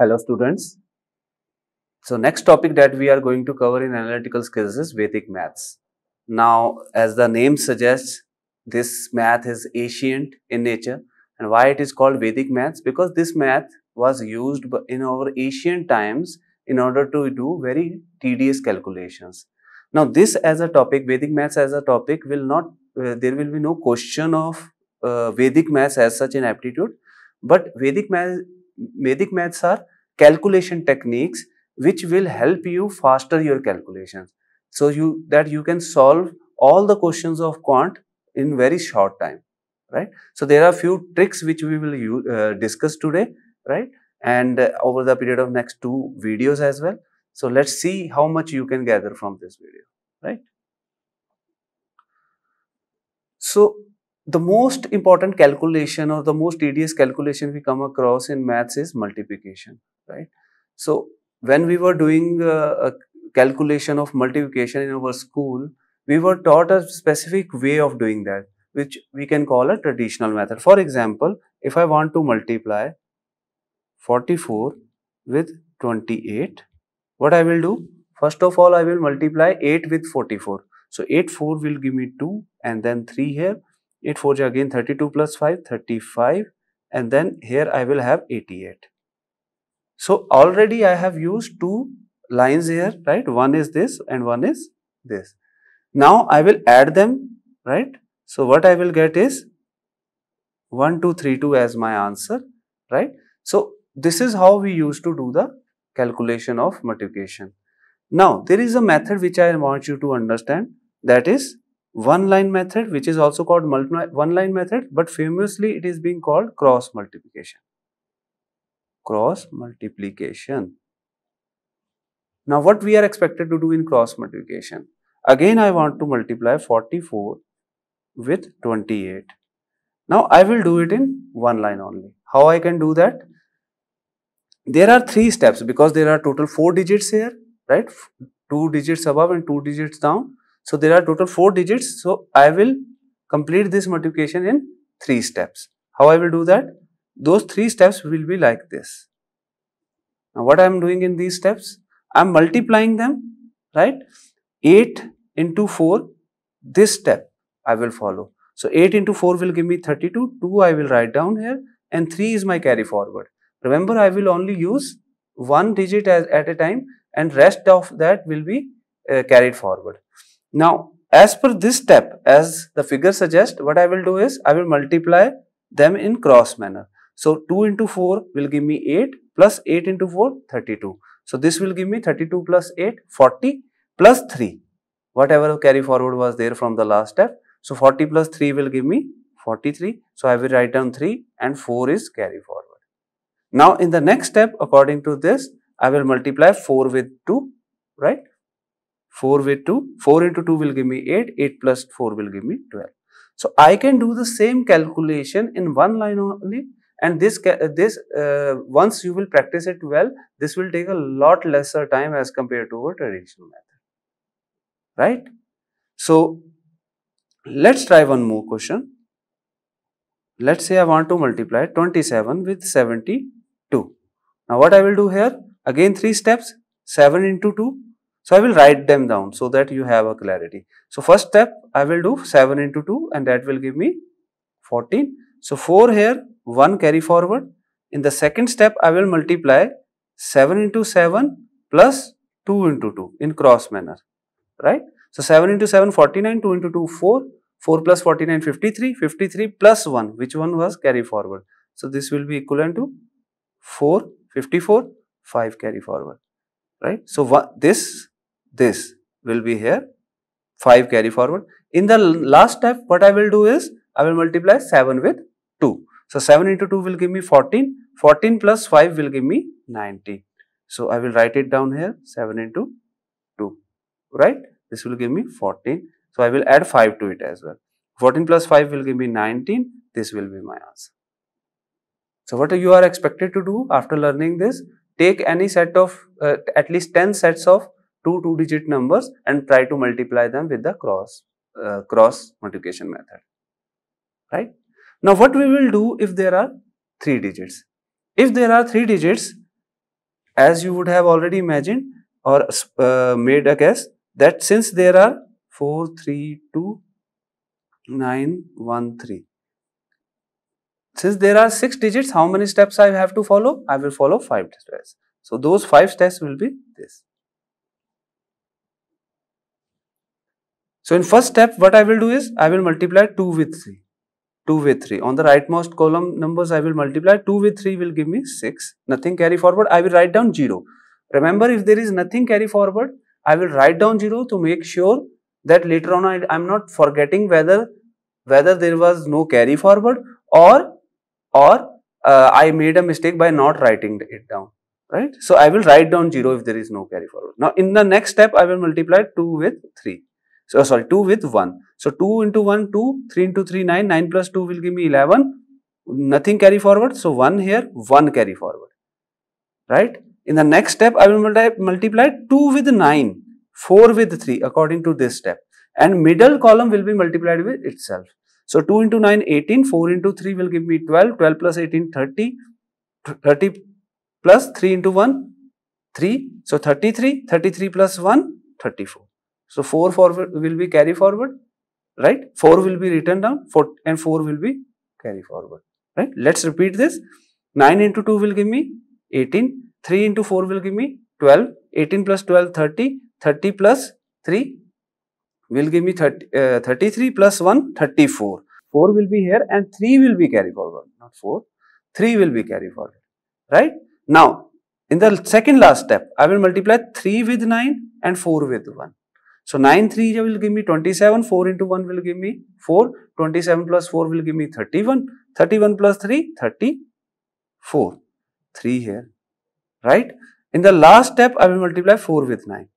Hello students. So next topic that we are going to cover in analytical skills is Vedic maths. Now as the name suggests this math is ancient in nature and why it is called Vedic maths because this math was used in our ancient times in order to do very tedious calculations. Now this as a topic Vedic maths as a topic will not uh, there will be no question of uh, Vedic maths as such in aptitude but Vedic math Vedic maths are calculation techniques which will help you faster your calculations. So you that you can solve all the questions of quant in very short time, right? So there are few tricks which we will use, uh, discuss today, right? And uh, over the period of next two videos as well. So let's see how much you can gather from this video, right? So the most important calculation or the most tedious calculation we come across in maths is multiplication, right? So when we were doing uh, a calculation of multiplication in our school, we were taught a specific way of doing that, which we can call a traditional method. For example, if I want to multiply 44 with 28, what I will do? First of all, I will multiply 8 with 44. So 8 4 will give me 2 and then 3 here 8 4 again 32 plus 5 35 and then here I will have 88. So already I have used two lines here right one is this and one is this. Now I will add them right. So what I will get is 1 2 3 2 as my answer right. So this is how we used to do the calculation of multiplication. Now there is a method which I want you to understand that is one line method which is also called one line method but famously it is being called cross multiplication cross multiplication now what we are expected to do in cross multiplication again i want to multiply 44 with 28 now i will do it in one line only how i can do that there are three steps because there are total four digits here right two digits above and two digits down so there are total four digits. So I will complete this multiplication in three steps. How I will do that? Those three steps will be like this. Now what I am doing in these steps? I am multiplying them, right? 8 into 4, this step I will follow. So 8 into 4 will give me 32, 2 I will write down here and 3 is my carry forward. Remember I will only use one digit as, at a time and rest of that will be uh, carried forward. Now, as per this step, as the figure suggests, what I will do is I will multiply them in cross manner. So, 2 into 4 will give me 8 plus 8 into 4, 32. So, this will give me 32 plus 8, 40 plus 3, whatever carry forward was there from the last step. So, 40 plus 3 will give me 43. So, I will write down 3 and 4 is carry forward. Now, in the next step, according to this, I will multiply 4 with 2, right? 4 with 2, 4 into 2 will give me 8, 8 plus 4 will give me 12. So I can do the same calculation in one line only and this, uh, this uh, once you will practice it well, this will take a lot lesser time as compared to our traditional method, right? So let's try one more question. Let's say I want to multiply 27 with 72. Now what I will do here, again 3 steps, 7 into 2, so I will write them down so that you have a clarity. So first step, I will do 7 into 2 and that will give me 14. So 4 here, 1 carry forward. In the second step, I will multiply 7 into 7 plus 2 into 2 in cross manner, right? So 7 into 7, 49, 2 into 2, 4. 4 plus 49, 53, 53 plus 1, which one was carry forward. So this will be equivalent to 4, 54, 5 carry forward, right? So this this will be here 5 carry forward. In the last step what I will do is I will multiply 7 with 2. So 7 into 2 will give me 14, 14 plus 5 will give me 19. So I will write it down here 7 into 2 right this will give me 14. So I will add 5 to it as well. 14 plus 5 will give me 19 this will be my answer. So what you are expected to do after learning this take any set of uh, at least 10 sets of two two digit numbers and try to multiply them with the cross uh, cross multiplication method right now what we will do if there are three digits if there are three digits as you would have already imagined or uh, made a guess that since there are 4 3 2 9 1 3 since there are six digits how many steps i have to follow i will follow five steps so those five steps will be this So in first step, what I will do is, I will multiply 2 with 3. 2 with 3. On the rightmost column numbers, I will multiply. 2 with 3 will give me 6. Nothing carry forward. I will write down 0. Remember, if there is nothing carry forward, I will write down 0 to make sure that later on I am not forgetting whether whether there was no carry forward or or uh, I made a mistake by not writing it down right so I will write down 0 if there is no carry forward now in the next step I will multiply 2 with 3 so oh, sorry, 2 with 1. So 2 into 1, 2, 3 into 3, 9, 9 plus 2 will give me 11. Nothing carry forward. So 1 here, 1 carry forward. Right? In the next step, I will multiply 2 with 9, 4 with 3 according to this step. And middle column will be multiplied with itself. So 2 into 9, 18, 4 into 3 will give me 12, 12 plus 18, 30, 30 plus 3 into 1, 3. So 33, 33 plus 1, 34. So 4 forward will be carry forward, right? 4 will be written down four, and 4 will be carry forward, right? Let's repeat this. 9 into 2 will give me 18, 3 into 4 will give me 12, 18 plus 12, 30, 30 plus 3 will give me 30, uh, 33 plus 1, 34. 4 will be here and 3 will be carry forward, not 4, 3 will be carry forward, right? Now, in the second last step, I will multiply 3 with 9 and 4 with 1. So 9 3 will give me 27, 4 into 1 will give me 4, 27 plus 4 will give me 31, 31 plus 3, 34, 3 here, right? In the last step, I will multiply 4 with 9.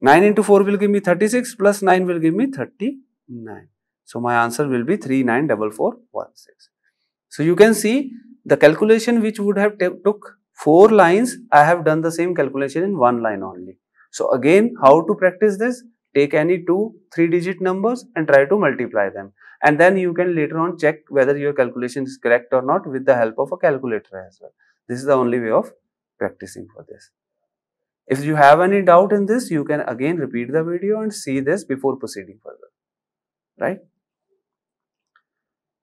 9 into 4 will give me 36 plus 9 will give me 39. So my answer will be 394416. So you can see the calculation which would have took 4 lines, I have done the same calculation in 1 line only. So again, how to practice this? take any two three digit numbers and try to multiply them and then you can later on check whether your calculation is correct or not with the help of a calculator as well. This is the only way of practicing for this. If you have any doubt in this, you can again repeat the video and see this before proceeding further, right?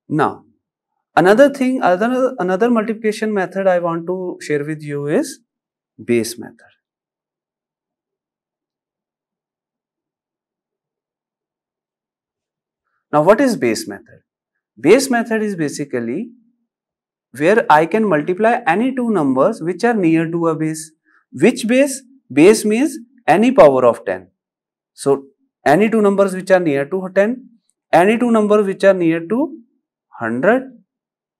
Now, another thing, another, another multiplication method I want to share with you is base method. Now, what is base method? Base method is basically where I can multiply any two numbers which are near to a base. Which base? Base means any power of 10. So, any two numbers which are near to 10, any two numbers which are near to 100,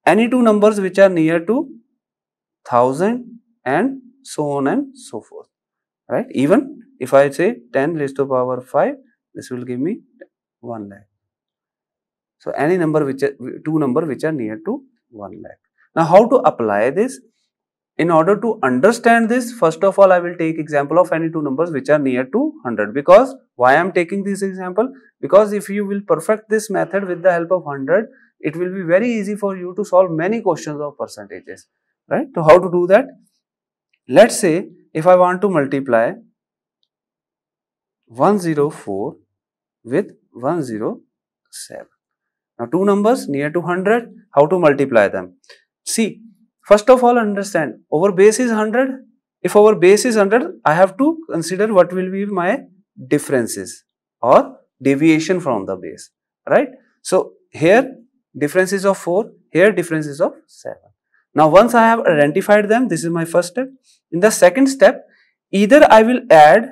any two numbers which are near to 1000 and so on and so forth, right? Even if I say 10 raised to power 5, this will give me 1 lakh. So any number which are, two number which are near to 1 lakh. Now how to apply this? In order to understand this, first of all, I will take example of any two numbers which are near to 100 because why I am taking this example? Because if you will perfect this method with the help of 100, it will be very easy for you to solve many questions of percentages, right? So how to do that? Let's say if I want to multiply 104 with 107. Now, two numbers near to 100, how to multiply them? See, first of all understand, our base is 100. If our base is 100, I have to consider what will be my differences or deviation from the base, right? So, here differences of 4, here differences of 7. Now, once I have identified them, this is my first step. In the second step, either I will add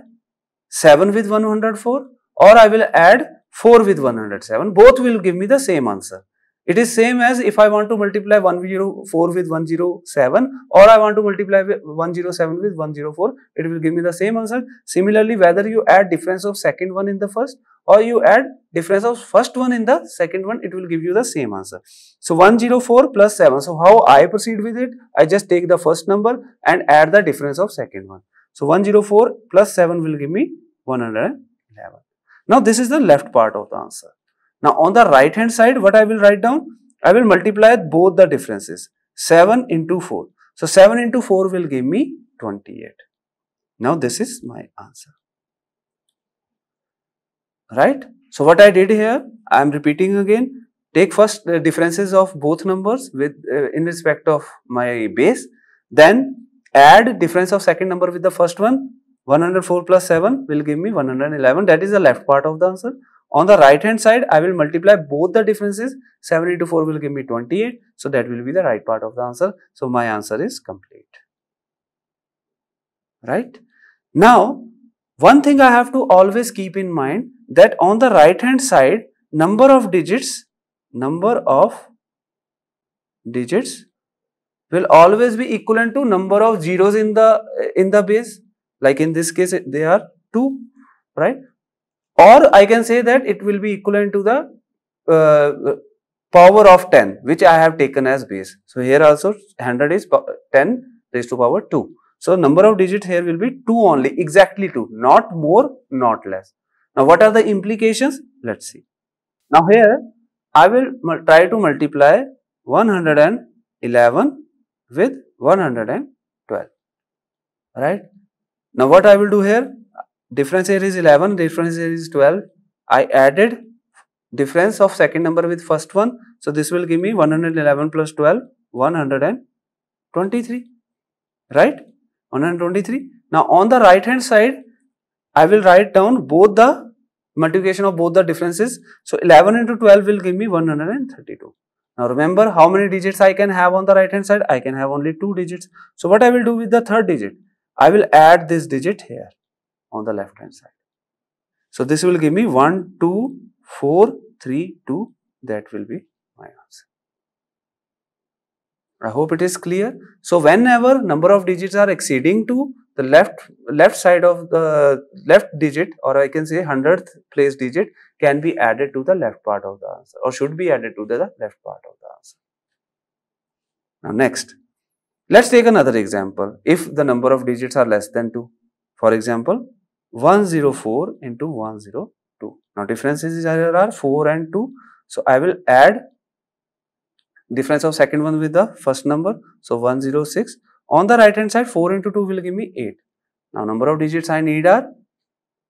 7 with 104 or I will add 4 with 107, both will give me the same answer. It is same as if I want to multiply 104 with 107 or I want to multiply 107 with 104, it will give me the same answer. Similarly, whether you add difference of second one in the first or you add difference of first one in the second one, it will give you the same answer. So, 104 plus 7. So, how I proceed with it? I just take the first number and add the difference of second one. So, 104 plus 7 will give me 111. Now, this is the left part of the answer. Now, on the right hand side, what I will write down? I will multiply both the differences. 7 into 4. So, 7 into 4 will give me 28. Now, this is my answer. Right? So, what I did here, I am repeating again. Take first the differences of both numbers with uh, in respect of my base. Then add difference of second number with the first one 104 plus 7 will give me 111. That is the left part of the answer. On the right hand side, I will multiply both the differences. 7 into 4 will give me 28. So, that will be the right part of the answer. So, my answer is complete. Right? Now, one thing I have to always keep in mind that on the right hand side, number of digits, number of digits will always be equivalent to number of zeros in the in the base like in this case they are 2 right or I can say that it will be equivalent to the uh, power of 10 which I have taken as base. So, here also 100 is 10 raised to power 2. So, number of digits here will be 2 only exactly 2 not more not less. Now, what are the implications? Let us see. Now, here I will try to multiply 111 with 112 right. Now what I will do here, difference here is 11, difference here is 12. I added difference of second number with first one. So this will give me 111 plus 12, 123, right? 123. Now on the right hand side, I will write down both the multiplication of both the differences. So 11 into 12 will give me 132. Now remember how many digits I can have on the right hand side? I can have only two digits. So what I will do with the third digit? I will add this digit here on the left hand side. So this will give me 1, 2, 4, 3, 2. That will be my answer. I hope it is clear. So whenever number of digits are exceeding to the left left side of the left digit or I can say 100th place digit can be added to the left part of the answer or should be added to the left part of the answer. Now next. Let's take another example. If the number of digits are less than 2, for example, 104 into 102. Now, differences here are 4 and 2. So, I will add difference of second one with the first number. So, 106. On the right hand side, 4 into 2 will give me 8. Now, number of digits I need are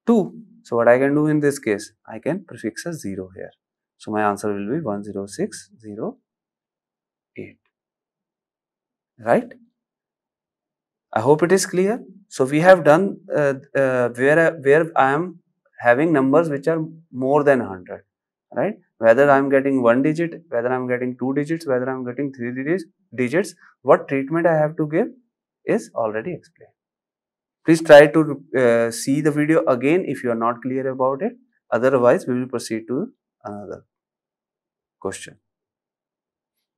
2. So, what I can do in this case? I can prefix a 0 here. So, my answer will be one zero six zero right? I hope it is clear. So we have done uh, uh, where, I, where I am having numbers which are more than 100, right? Whether I am getting one digit, whether I am getting two digits, whether I am getting three digits, digits, what treatment I have to give is already explained. Please try to uh, see the video again if you are not clear about it. Otherwise, we will proceed to another question.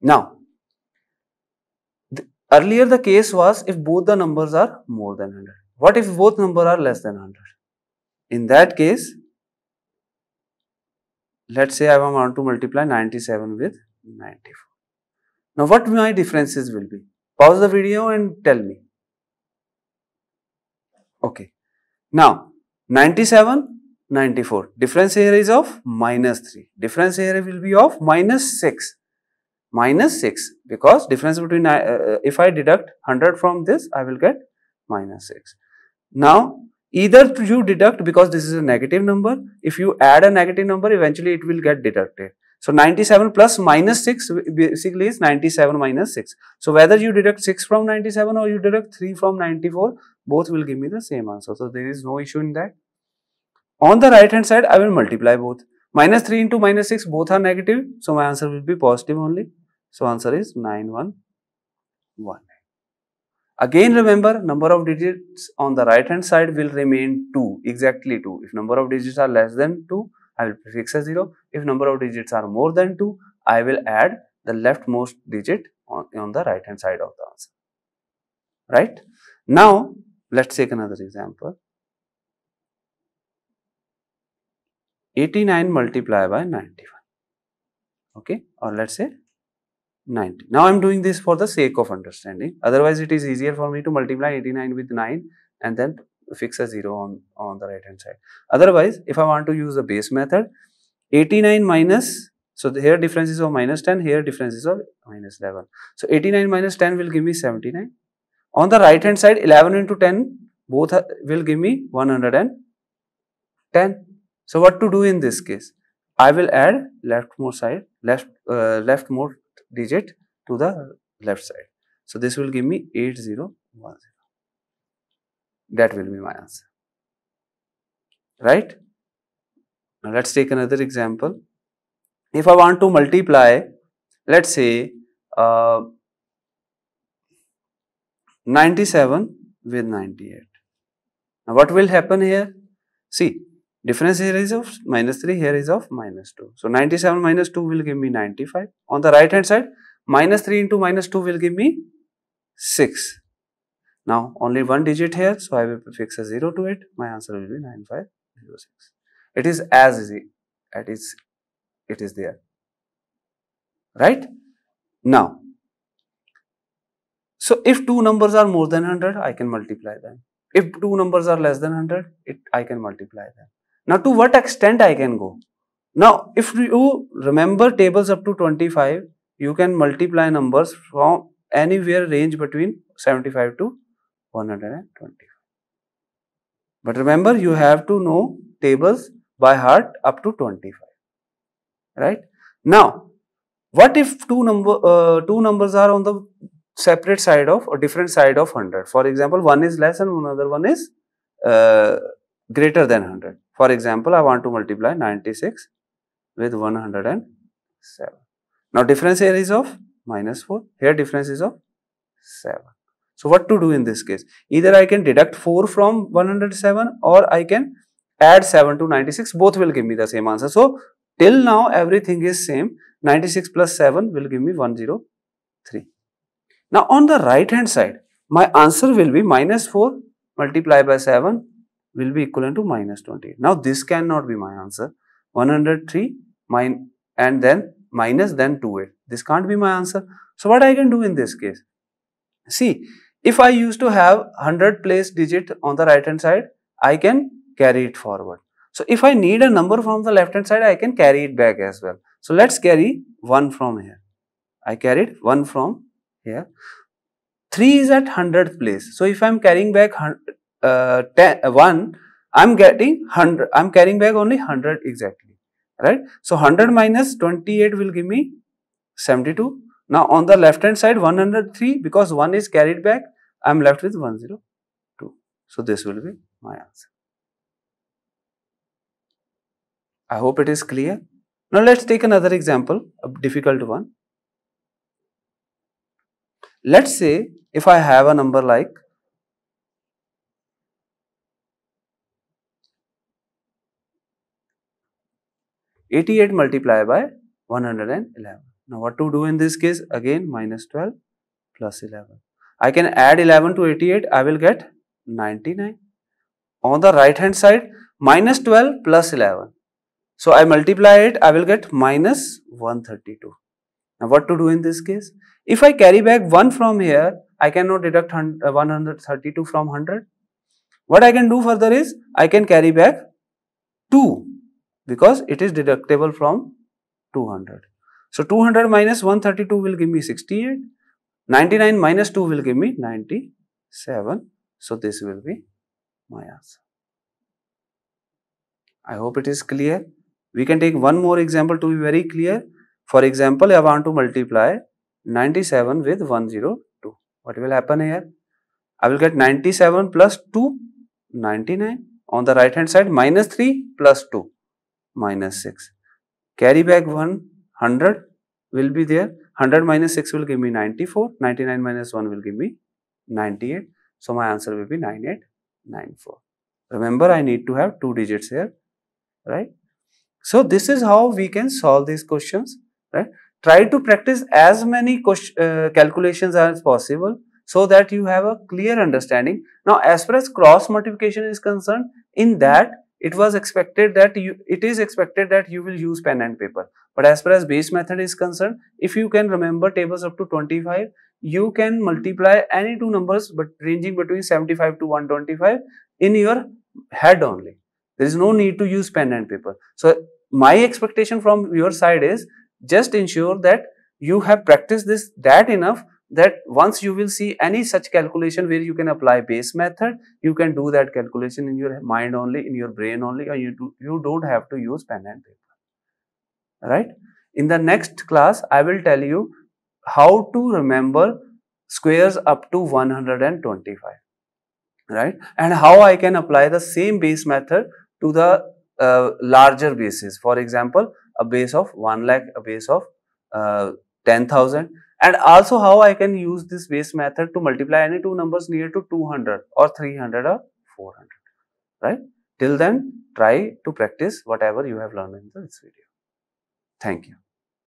Now, Earlier the case was if both the numbers are more than 100. What if both numbers are less than 100? In that case, let's say I want to multiply 97 with 94. Now what my differences will be? Pause the video and tell me. Okay. Now 97, 94. Difference here is of minus 3. Difference here will be of minus 6 minus 6 because difference between uh, uh if I deduct 100 from this I will get minus 6. Now either you deduct because this is a negative number if you add a negative number eventually it will get deducted. So 97 plus minus 6 basically is 97 minus 6. So whether you deduct 6 from 97 or you deduct 3 from 94 both will give me the same answer. So there is no issue in that. On the right hand side I will multiply both. Minus 3 into minus 6 both are negative. So, my answer will be positive only. So, answer is 9119. Again remember number of digits on the right hand side will remain 2 exactly 2. If number of digits are less than 2 I will prefix a 0. If number of digits are more than 2 I will add the leftmost digit on, on the right hand side of the answer. Right. Now let's take another example. 89 multiplied by 91 okay or let's say 90. Now I am doing this for the sake of understanding otherwise it is easier for me to multiply 89 with 9 and then fix a 0 on, on the right hand side. Otherwise if I want to use the base method 89 minus so here difference is of minus 10 here difference is of minus 11. So 89 minus 10 will give me 79. On the right hand side 11 into 10 both will give me 110. So what to do in this case? I will add leftmost side, left uh, leftmost digit to the left side. So this will give me 8010. That will be my answer. Right? Now let's take another example. If I want to multiply, let's say uh, 97 with 98. Now what will happen here? See, Difference here is of minus 3, here is of minus 2. So, 97 minus 2 will give me 95. On the right hand side, minus 3 into minus 2 will give me 6. Now, only one digit here, so I will fix a 0 to it. My answer will be 9506. It is as easy. It is, it is there. Right? Now, so if two numbers are more than 100, I can multiply them. If two numbers are less than 100, it, I can multiply them. Now, to what extent I can go? Now, if you remember tables up to 25, you can multiply numbers from anywhere range between 75 to 125. But remember, you have to know tables by heart up to 25, right? Now, what if two number uh, two numbers are on the separate side of or different side of 100? For example, one is less and another one is uh, greater than 100. For example, I want to multiply 96 with 107. Now, difference here is of minus 4, here difference is of 7. So, what to do in this case? Either I can deduct 4 from 107 or I can add 7 to 96, both will give me the same answer. So, till now everything is same, 96 plus 7 will give me 103. Now, on the right hand side, my answer will be minus 4 multiplied by 7 will be equivalent to minus 28. Now, this cannot be my answer. 103 min and then minus then 28. This can't be my answer. So, what I can do in this case? See, if I used to have 100 place digit on the right hand side, I can carry it forward. So, if I need a number from the left hand side, I can carry it back as well. So, let's carry 1 from here. I carried 1 from here. 3 is at 100th place. So, if I am carrying back uh, ten, uh, 1, I'm getting 100, I'm carrying back only 100 exactly, right? So, 100 minus 28 will give me 72. Now, on the left hand side 103 because 1 is carried back, I am left with 102. So, this will be my answer. I hope it is clear. Now, let us take another example, a difficult one. Let us say if I have a number like 88 multiplied by 111. Now what to do in this case? Again minus 12 plus 11. I can add 11 to 88. I will get 99. On the right hand side, minus 12 plus 11. So I multiply it. I will get minus 132. Now what to do in this case? If I carry back 1 from here, I cannot deduct uh, 132 from 100. What I can do further is, I can carry back 2 because it is deductible from 200. So 200 minus 132 will give me 68, 99 minus 2 will give me 97. So this will be my answer. I hope it is clear. We can take one more example to be very clear. For example, I want to multiply 97 with 102. What will happen here? I will get 97 plus 2, 99. On the right hand side, minus 3 plus 2 minus 6. Carry back 100 will be there. 100 minus 6 will give me 94. 99 minus 1 will give me 98. So, my answer will be 9894. Remember, I need to have two digits here, right? So, this is how we can solve these questions, right? Try to practice as many uh, calculations as possible so that you have a clear understanding. Now, as far as cross multiplication is concerned, in that it was expected that you, it is expected that you will use pen and paper. But as far as base method is concerned, if you can remember tables up to 25, you can multiply any two numbers but ranging between 75 to 125 in your head only. There is no need to use pen and paper. So my expectation from your side is just ensure that you have practiced this that enough that once you will see any such calculation where you can apply base method, you can do that calculation in your mind only, in your brain only, or you, do, you don't have to use pen and paper. Right? In the next class, I will tell you how to remember squares up to 125. Right? And how I can apply the same base method to the uh, larger bases. For example, a base of 1 lakh, a base of uh, 10,000 and also how I can use this base method to multiply any two numbers near to 200 or 300 or 400, right? Till then, try to practice whatever you have learned in this video. Thank you.